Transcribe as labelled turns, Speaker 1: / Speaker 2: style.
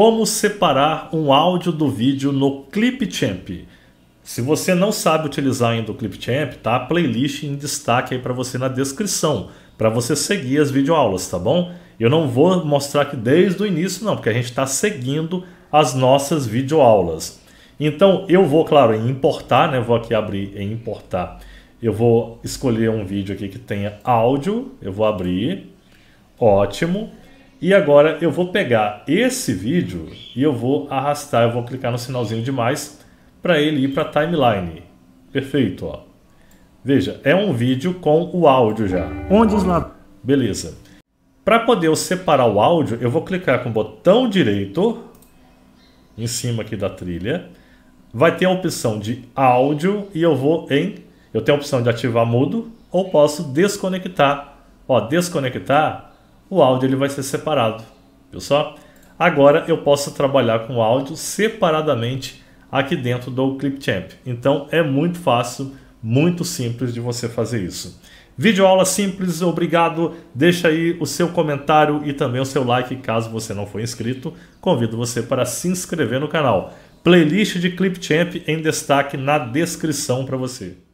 Speaker 1: Como separar um áudio do vídeo no Clipchamp. Se você não sabe utilizar ainda o Clipchamp, tá a playlist em destaque aí para você na descrição, para você seguir as videoaulas, tá bom? Eu não vou mostrar aqui desde o início não, porque a gente está seguindo as nossas videoaulas. Então eu vou, claro, em importar, né? Vou aqui abrir em importar. Eu vou escolher um vídeo aqui que tenha áudio, eu vou abrir, ótimo. E agora eu vou pegar esse vídeo e eu vou arrastar, eu vou clicar no sinalzinho de mais para ele ir para timeline. Perfeito, ó. Veja, é um vídeo com o áudio já. Onde os lados? Beleza. Para poder eu separar o áudio, eu vou clicar com o botão direito em cima aqui da trilha. Vai ter a opção de áudio e eu vou em eu tenho a opção de ativar mudo ou posso desconectar. Ó, desconectar o áudio ele vai ser separado. Viu só? Agora eu posso trabalhar com o áudio separadamente aqui dentro do Clipchamp. Então é muito fácil, muito simples de você fazer isso. Vídeo aula simples, obrigado. Deixa aí o seu comentário e também o seu like caso você não for inscrito. Convido você para se inscrever no canal. Playlist de Clipchamp em destaque na descrição para você.